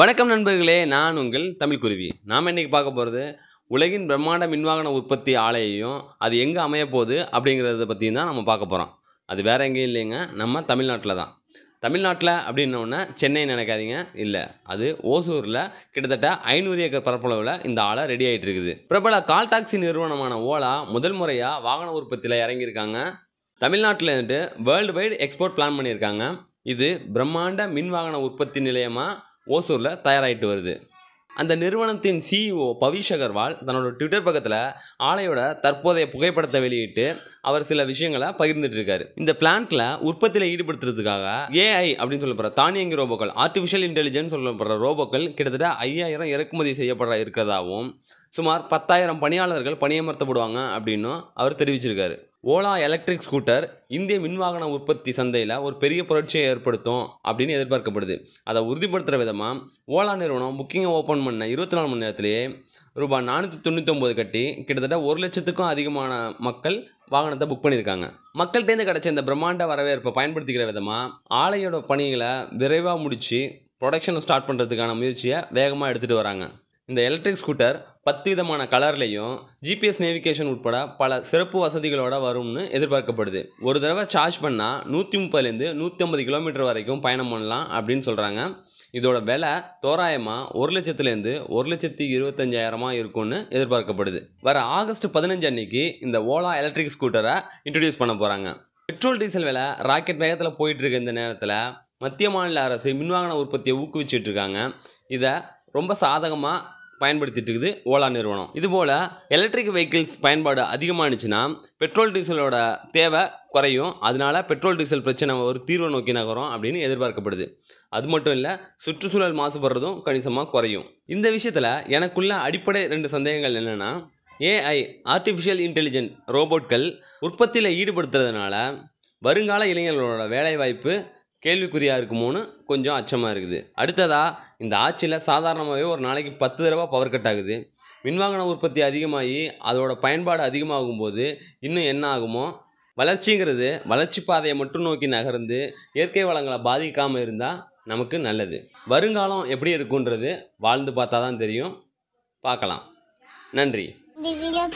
வணக்கம் நண்பர்களே நான் உங்கள் தமிழ் குருவி நாம் இன்னைக்கு பார்க்க போகிறது உலகின் பிரம்மாண்ட மின்வாகன உற்பத்தி ஆலையையும் அது எங்கே அமைய போகுது அப்படிங்கிறத பற்றியும் தான் நம்ம பார்க்க போகிறோம் அது வேறு எங்கேயும் இல்லைங்க நம்ம தமிழ்நாட்டில் தான் தமிழ்நாட்டில் அப்படின்னோடனே சென்னை நினைக்காதீங்க இல்லை அது ஓசூரில் கிட்டத்தட்ட ஐநூறு ஏக்கர் பரப்பளவில் இந்த ஆலை ரெடி ஆகிட்டு இருக்குது பிரபல கால் டாக்ஸி நிறுவனமான ஓலா முதல் முறையாக வாகன உற்பத்தியில் இறங்கியிருக்காங்க தமிழ்நாட்டில் இருந்துட்டு வேர்ல்டு வைடு எக்ஸ்போர்ட் பிளான் பண்ணியிருக்காங்க இது பிரம்மாண்ட மின் வாகன உற்பத்தி நிலையமாக ஓசூரில் தயாராகிட்டு வருது அந்த நிறுவனத்தின் சிஇஓ e பவிஷ் அகர்வால் தன்னோட ட்விட்டர் பக்கத்தில் ஆலையோட தற்போதைய புகைப்படத்தை வெளியிட்டு அவர் சில விஷயங்களை பகிர்ந்துட்டு இருக்காரு இந்த பிளான்ட்ல உற்பத்தியில் ஈடுபடுத்துறதுக்காக ஏஐ அப்படின்னு சொல்லப்படுற தானியங்கி ரோபோக்கள் ஆர்டிஃபிஷியல் இன்டெலிஜென்ஸ் சொல்லப்படுற ரோபோக்கள் கிட்டத்தட்ட ஐயாயிரம் இறக்குமதி செய்யப்பட இருக்கிறதாகவும் சுமார் பத்தாயிரம் பணியாளர்கள் பணியமர்த்தப்படுவாங்க அப்படின்னும் அவர் தெரிவிச்சிருக்காரு ஓலா எலக்ட்ரிக் ஸ்கூட்டர் இந்திய மின்வாகன உற்பத்தி சந்தையில் ஒரு பெரிய புரட்சியை ஏற்படுத்தும் அப்படின்னு எதிர்பார்க்கப்படுது அதை உறுதிப்படுத்துகிற விதமாக ஓலா நிறுவனம் புக்கிங்கை ஓப்பன் பண்ண இருபத்தி நாலு மணி நேரத்திலேயே ரூபாய் நானூற்றி தொண்ணூற்றி கட்டி கிட்டத்தட்ட ஒரு லட்சத்துக்கும் அதிகமான மக்கள் வாகனத்தை புக் பண்ணியிருக்காங்க மக்கள்கிட்டேருந்து கிடச்ச இந்த பிரம்மாண்ட வரவேற்பை பயன்படுத்திக்கிற விதமாக ஆலையோட பணிகளை விரைவாக முடித்து ப்ரொடக்ஷனை ஸ்டார்ட் பண்ணுறதுக்கான முயற்சியை வேகமாக எடுத்துகிட்டு வராங்க இந்த எலக்ட்ரிக் ஸ்கூட்டர் பத்து விதமான கலர்லேயும் ஜிபிஎஸ் நேவிகேஷன் உட்பட பல சிறப்பு வசதிகளோட வரும்னு எதிர்பார்க்கப்படுது ஒரு தடவை சார்ஜ் பண்ணால் நூற்றி முப்பதுலேருந்து நூற்றி ஐம்பது கிலோமீட்டர் வரைக்கும் பயணம் பண்ணலாம் அப்படின்னு சொல்கிறாங்க இதோட விலை தோராயமாக ஒரு லட்சத்துலேருந்து ஒரு லட்சத்தி இருபத்தஞ்சாயிரமாக இருக்கும்னு எதிர்பார்க்கப்படுது வர ஆகஸ்ட் பதினஞ்சு அன்னைக்கு இந்த ஓலா எலக்ட்ரிக் ஸ்கூட்டரை இன்ட்ரடியூஸ் பண்ண போகிறாங்க பெட்ரோல் டீசல் விலை ராக்கெட் வேகத்தில் போயிட்டு இந்த நேரத்தில் மத்திய மாநில அரசு மின்வாகன உற்பத்தியை ஊக்குவிச்சிட்ருக்காங்க இதை ரொம்ப சாதகமாக பயன்படுத்திட்டு இருக்குது ஓலா நிறுவனம் இதுபோல் எலக்ட்ரிக் வெஹிக்கிள்ஸ் பயன்பாடு அதிகமானுச்சுன்னா பெட்ரோல் டீசலோட தேவை குறையும் அதனால் பெட்ரோல் டீசல் பிரச்சனை ஒரு தீர்வை நோக்கி நகரும் அப்படின்னு எதிர்பார்க்கப்படுது அது மட்டும் இல்லை சுற்றுச்சூழல் மாசுபடுறதும் கணிசமாக குறையும் இந்த விஷயத்தில் எனக்குள்ள அடிப்படை ரெண்டு சந்தேகங்கள் என்னென்னா ஏஐ ஆர்டிஃபிஷியல் இன்டெலிஜென்ட் ரோபோட்கள் உற்பத்தியில் ஈடுபடுத்துறதுனால வருங்கால இளைஞர்களோட வேலைவாய்ப்பு கேள்விக்குறியாக இருக்குமோன்னு கொஞ்சம் அச்சமாக இருக்குது அடுத்ததாக இந்த ஆட்சியில் சாதாரணமாகவே ஒரு நாளைக்கு பத்து தடவை பவர் கட் ஆகுது மின்வாகன உற்பத்தி அதிகமாகி அதோட பயன்பாடு அதிகமாகும் போது இன்னும் என்ன ஆகுமோ வளர்ச்சிங்கிறது வளர்ச்சி பாதையை மட்டும் நோக்கி நகர்ந்து இயற்கை வளங்களை பாதிக்காமல் இருந்தால் நமக்கு நல்லது வருங்காலம் எப்படி இருக்குன்றது வாழ்ந்து பார்த்தா தான் தெரியும் பார்க்கலாம் நன்றி